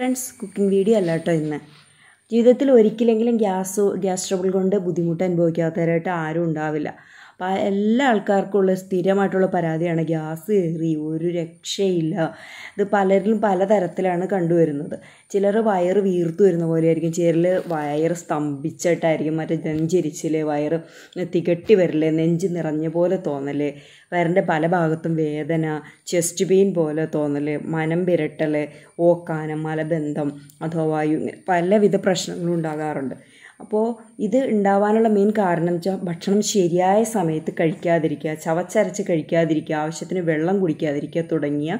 friends cooking video അല്ല കേട്ടോ ഇന്ന് ജീവിതത്തിൽ ഒരിക്കലെങ്കിലും ഗ്യാസ് ഗ്യാസ് ട്രബിൾ കൊണ്ട് ബുദ്ധിമുട്ട് അനുഭവിക്കാത്തവരായിട്ട് ആരും ഉണ്ടാവില്ല എല്ലാ എല്ലാ ആൾക്കാർക്കുള്ള സ്ഥിരമായിട്ടുള്ള പരാതിയാണ് ഗ്യാസ് കയറി ഒരു രക്ഷയില്ല ഇത് പലരിലും പലതരത്തിലാണ് കണ്ടുവരുന്നത് ചിലർ വയറ് വീർത്തു വരുന്ന പോലെയായിരിക്കും ചിലർ വയറ് സ്തംഭിച്ചിട്ടായിരിക്കും മറ്റേ നെഞ്ചരിച്ചിൽ വയറ് തികട്ടി വരില്ലേ നെഞ്ച് നിറഞ്ഞ പോലെ തോന്നൽ വയറിൻ്റെ പല ഭാഗത്തും വേദന ചെസ്റ്റ് പെയിൻ പോലെ തോന്നൽ മനം വിരട്ടൽ ഓക്കാനം മലബന്ധം അഥവാ വായു പലവിധ പ്രശ്നങ്ങളും ഉണ്ടാകാറുണ്ട് അപ്പോൾ ഇത് ഉണ്ടാവാനുള്ള മെയിൻ കാരണം വെച്ചാൽ ഭക്ഷണം ശരിയായ സമയത്ത് കഴിക്കാതിരിക്കുക ചവച്ചരച്ച് കഴിക്കാതിരിക്കുക ആവശ്യത്തിന് വെള്ളം കുടിക്കാതിരിക്കുക തുടങ്ങിയ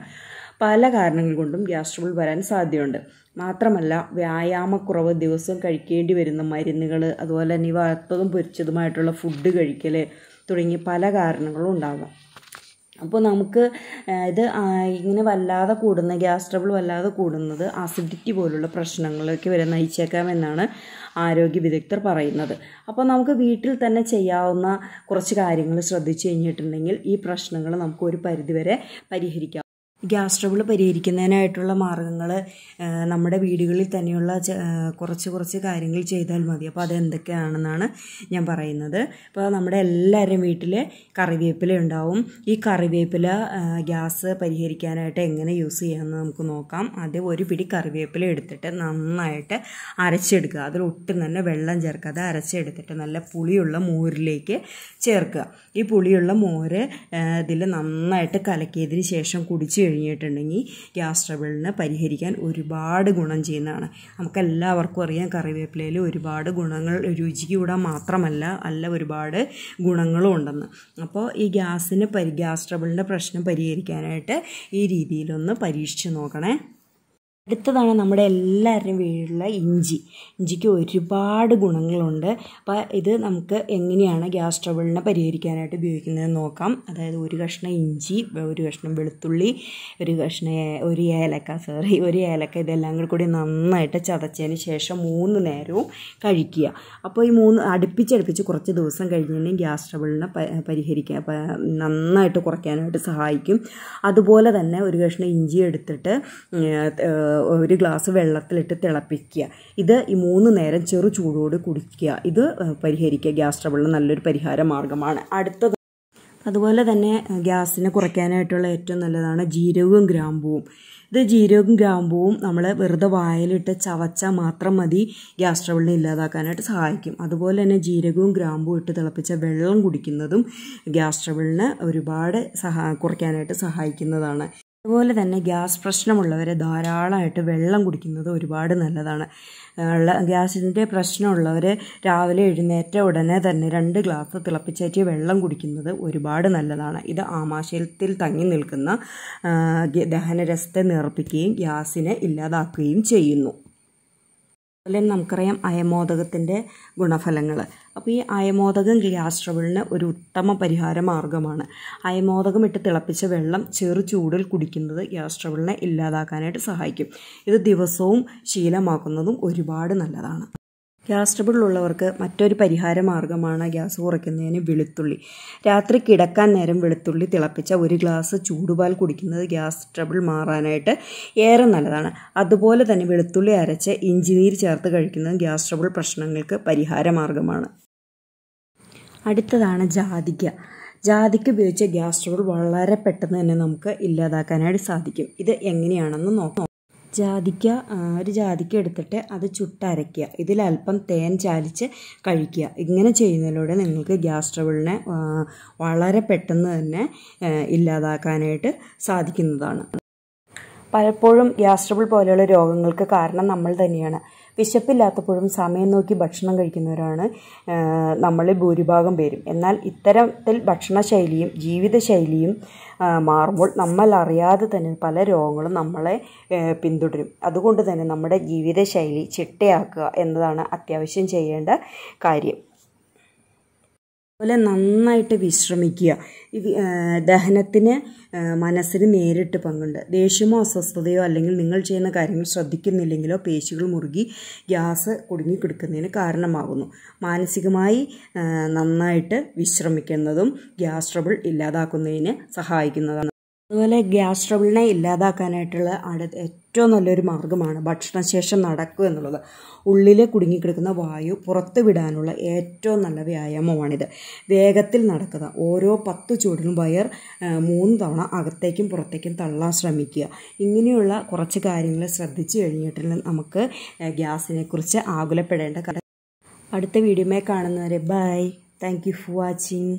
പല കാരണങ്ങൾ കൊണ്ടും ഗ്യാസ്ട്രബിൾ വരാൻ സാധ്യതയുണ്ട് മാത്രമല്ല വ്യായാമക്കുറവ് ദിവസവും കഴിക്കേണ്ടി വരുന്ന മരുന്നുകൾ അതുപോലെ തന്നെ വളർത്തതും പൊരിച്ചതുമായിട്ടുള്ള ഫുഡ് കഴിക്കൽ തുടങ്ങി പല കാരണങ്ങളും ഉണ്ടാകാം അപ്പോൾ നമുക്ക് ഇത് ഇങ്ങനെ വല്ലാതെ കൂടുന്ന ഗ്യാസ് ട്രബിൾ വല്ലാതെ കൂടുന്നത് ആസിഡിറ്റി പോലുള്ള പ്രശ്നങ്ങളൊക്കെ വരെ നയിച്ചേക്കാമെന്നാണ് ആരോഗ്യ വിദഗ്ധർ പറയുന്നത് അപ്പോൾ നമുക്ക് വീട്ടിൽ തന്നെ ചെയ്യാവുന്ന കുറച്ച് കാര്യങ്ങൾ ശ്രദ്ധിച്ചു കഴിഞ്ഞിട്ടുണ്ടെങ്കിൽ ഈ പ്രശ്നങ്ങൾ നമുക്ക് ഒരു പരിധിവരെ പരിഹരിക്കാം ഗ്യാസ് ട്രബിൾ പരിഹരിക്കുന്നതിനായിട്ടുള്ള മാർഗങ്ങൾ നമ്മുടെ വീടുകളിൽ തന്നെയുള്ള കുറച്ച് കുറച്ച് കാര്യങ്ങൾ ചെയ്താൽ മതി അപ്പോൾ അതെന്തൊക്കെയാണെന്നാണ് ഞാൻ പറയുന്നത് അപ്പോൾ നമ്മുടെ എല്ലാവരും വീട്ടിൽ കറിവേപ്പില ഉണ്ടാവും ഈ കറിവേപ്പില ഗ്യാസ് പരിഹരിക്കാനായിട്ട് എങ്ങനെ യൂസ് ചെയ്യാമെന്ന് നമുക്ക് നോക്കാം ആദ്യം ഒരു പിടി കറിവേപ്പില എടുത്തിട്ട് നന്നായിട്ട് അരച്ചെടുക്കുക അതിൽ ഒട്ടും തന്നെ വെള്ളം ചേർക്കാതെ അരച്ചെടുത്തിട്ട് നല്ല പുളിയുള്ള മോരിലേക്ക് ചേർക്കുക ഈ പുളിയുള്ള മോര് ഇതിൽ നന്നായിട്ട് കലക്കിയതിന് ശേഷം കുടിച്ച് കഴിഞ്ഞിട്ടുണ്ടെങ്കിൽ ഗ്യാസ് ട്രബിളിനെ പരിഹരിക്കാൻ ഒരുപാട് ഗുണം ചെയ്യുന്നതാണ് നമുക്കെല്ലാവർക്കും അറിയാം കറിവേപ്പിലയിൽ ഒരുപാട് ഗുണങ്ങൾ രുചിക്ക് കൂടാൻ മാത്രമല്ല അല്ല ഒരുപാട് ഗുണങ്ങളും ഉണ്ടെന്ന് അപ്പോൾ ഈ ഗ്യാസിന് പരി ഗ്യാസ് ട്രബിളിൻ്റെ പ്രശ്നം പരിഹരിക്കാനായിട്ട് ഈ രീതിയിലൊന്ന് പരീക്ഷിച്ച് നോക്കണേ അടുത്തതാണ് നമ്മുടെ എല്ലാവരുടെയും വീട്ടിലുള്ള ഇഞ്ചി ഇഞ്ചിക്ക് ഒരുപാട് ഗുണങ്ങളുണ്ട് അപ്പോൾ ഇത് നമുക്ക് എങ്ങനെയാണ് ഗ്യാസ് ട്രബിളിനെ പരിഹരിക്കാനായിട്ട് ഉപയോഗിക്കുന്നത് നോക്കാം അതായത് ഒരു കഷ്ണം ഇഞ്ചി ഒരു കഷ്ണം വെളുത്തുള്ളി ഒരു കഷ്ണം ഒരു ഏലക്ക സോറി ഒരു ഏലക്ക ഇതെല്ലാം കൂടി നന്നായിട്ട് ചതച്ചതിന് ശേഷം മൂന്ന് നേരവും കഴിക്കുക അപ്പോൾ ഈ മൂന്ന് അടുപ്പിച്ചടുപ്പിച്ച് കുറച്ച് ദിവസം കഴിഞ്ഞിട്ടുണ്ടെങ്കിൽ ഗ്യാസ് ട്രബിളിനെ പരിഹരിക്കാൻ നന്നായിട്ട് കുറയ്ക്കാനായിട്ട് സഹായിക്കും അതുപോലെ തന്നെ ഒരു കഷ്ണം ഇഞ്ചി എടുത്തിട്ട് ഒരു ഗ്ലാസ് വെള്ളത്തിലിട്ട് തിളപ്പിക്കുക ഇത് ഈ മൂന്ന് നേരം ചെറു ചൂടോട് കുടിക്കുക ഇത് പരിഹരിക്കുക ഗ്യാസ് ട്രബിളിന് നല്ലൊരു പരിഹാര മാർഗമാണ് അടുത്തത് അതുപോലെ തന്നെ ഗ്യാസിനെ കുറയ്ക്കാനായിട്ടുള്ള ഏറ്റവും നല്ലതാണ് ജീരകവും ഗ്രാമ്പുവും ഇത് ജീരകവും ഗ്രാമ്പുവും നമ്മൾ വെറുതെ വായിലിട്ട് ചവച്ചാൽ മാത്രം മതി ഗ്യാസ് ട്രബിളിനെ ഇല്ലാതാക്കാനായിട്ട് സഹായിക്കും അതുപോലെ തന്നെ ജീരകവും ഗ്രാമ്പും ഇട്ട് തിളപ്പിച്ച വെള്ളം കുടിക്കുന്നതും ഗ്യാസ് ട്രബിളിന് ഒരുപാട് സഹാ കുറയ്ക്കാനായിട്ട് സഹായിക്കുന്നതാണ് അതുപോലെ തന്നെ ഗ്യാസ് പ്രശ്നമുള്ളവർ ധാരാളമായിട്ട് വെള്ളം കുടിക്കുന്നത് ഒരുപാട് നല്ലതാണ് ഗ്യാസിൻ്റെ പ്രശ്നമുള്ളവർ രാവിലെ എഴുന്നേറ്റ ഉടനെ തന്നെ രണ്ട് ഗ്ലാസ് തിളപ്പിച്ചേറ്റി വെള്ളം കുടിക്കുന്നത് ഒരുപാട് നല്ലതാണ് ഇത് ആമാശയത്തിൽ തങ്ങി നിൽക്കുന്ന ദഹനരസത്തെ നിറപ്പിക്കുകയും ഗ്യാസിനെ ഇല്ലാതാക്കുകയും ചെയ്യുന്നു അല്ലെങ്കിൽ നമുക്കറിയാം അയമോദകത്തിൻ്റെ ഗുണഫലങ്ങൾ അപ്പോൾ ഈ അയമോദകം ഗ്യാസ് ട്രബിളിന് ഒരു ഉത്തമ പരിഹാര മാർഗ്ഗമാണ് അയമോദകം ഇട്ട് തിളപ്പിച്ച വെള്ളം ചെറു ചൂടിൽ കുടിക്കുന്നത് ഗ്യാസ് ട്രബിളിനെ ഇല്ലാതാക്കാനായിട്ട് സഹായിക്കും ഇത് ദിവസവും ശീലമാക്കുന്നതും ഒരുപാട് നല്ലതാണ് ഗ്യാസ് ട്രബിൾ ഉള്ളവർക്ക് മറ്റൊരു പരിഹാര മാർഗ്ഗമാണ് ഗ്യാസ് കുറയ്ക്കുന്നതിന് വെളുത്തുള്ളി രാത്രി കിടക്കാൻ നേരം വെളുത്തുള്ളി തിളപ്പിച്ച ഒരു ഗ്ലാസ് ചൂടുപാൽ കുടിക്കുന്നത് ഗ്യാസ് ട്രബിൾ മാറാനായിട്ട് ഏറെ നല്ലതാണ് അതുപോലെ തന്നെ വെളുത്തുള്ളി അരച്ച് ഇഞ്ചിനീര് ചേർത്ത് കഴിക്കുന്നത് ഗ്യാസ് ട്രബിൾ പ്രശ്നങ്ങൾക്ക് പരിഹാര മാർഗമാണ് അടുത്തതാണ് ജാതിക്ക ജാതിക്ക് ഉപയോഗിച്ച ഗ്യാസ് ട്രബിൾ വളരെ പെട്ടെന്ന് തന്നെ നമുക്ക് ഇല്ലാതാക്കാനായിട്ട് സാധിക്കും ഇത് എങ്ങനെയാണെന്ന് നോക്കാം ജാതിക്ക ഒരു ജാതിക്ക എടുത്തിട്ട് അത് ചുട്ടരയ്ക്കുക ഇതിൽ അല്പം തേൻ ചാലിച്ച് കഴിക്കുക ഇങ്ങനെ ചെയ്യുന്നതിലൂടെ നിങ്ങൾക്ക് ഗ്യാസ് ട്രബിളിനെ വളരെ പെട്ടെന്ന് തന്നെ ഇല്ലാതാക്കാനായിട്ട് സാധിക്കുന്നതാണ് പലപ്പോഴും ഗ്യാസ് ട്രബിൾ പോലെയുള്ള രോഗങ്ങൾക്ക് കാരണം നമ്മൾ തന്നെയാണ് വിശപ്പില്ലാത്തപ്പോഴും സമയം നോക്കി ഭക്ഷണം കഴിക്കുന്നവരാണ് നമ്മളിൽ ഭൂരിഭാഗം പേരും എന്നാൽ ഇത്തരത്തിൽ ഭക്ഷണശൈലിയും ജീവിതശൈലിയും മാറുമ്പോൾ നമ്മൾ അറിയാതെ തന്നെ പല രോഗങ്ങളും നമ്മളെ പിന്തുടരും അതുകൊണ്ട് തന്നെ നമ്മുടെ ജീവിതശൈലി ചിട്ടയാക്കുക എന്നതാണ് അത്യാവശ്യം ചെയ്യേണ്ട കാര്യം അതുപോലെ നന്നായിട്ട് വിശ്രമിക്കുക ദഹനത്തിന് മനസ്സിന് നേരിട്ട് പങ്കുണ്ട് ദേഷ്യമോ അസ്വസ്ഥതയോ അല്ലെങ്കിൽ നിങ്ങൾ ചെയ്യുന്ന കാര്യങ്ങൾ ശ്രദ്ധിക്കുന്നില്ലെങ്കിലോ പേശികൾ മുറുകി ഗ്യാസ് കുടുങ്ങിക്കിടക്കുന്നതിന് കാരണമാകുന്നു മാനസികമായി നന്നായിട്ട് വിശ്രമിക്കുന്നതും ഗ്യാസ് ട്രബിൾ ഇല്ലാതാക്കുന്നതിന് സഹായിക്കുന്നതാണ് അതുപോലെ ഗ്യാസ് ട്രബിളിനെ ഇല്ലാതാക്കാനായിട്ടുള്ള അടുത്ത ഏറ്റവും നല്ലൊരു മാർഗ്ഗമാണ് ഭക്ഷണശേഷം നടക്കുക എന്നുള്ളത് ഉള്ളിൽ കുടുങ്ങിക്കിടക്കുന്ന വായു പുറത്ത് വിടാനുള്ള ഏറ്റവും നല്ല വ്യായാമമാണിത് വേഗത്തിൽ നടക്കുക ഓരോ പത്ത് ചൂടിലും വയർ മൂന്ന് തവണ അകത്തേക്കും പുറത്തേക്കും തള്ളാൻ ശ്രമിക്കുക ഇങ്ങനെയുള്ള കുറച്ച് കാര്യങ്ങൾ ശ്രദ്ധിച്ചു കഴിഞ്ഞിട്ടുള്ള നമുക്ക് ഗ്യാസിനെക്കുറിച്ച് ആകുലപ്പെടേണ്ട അടുത്ത വീഡിയോമേ കാണുന്നവരെ bye thank you for watching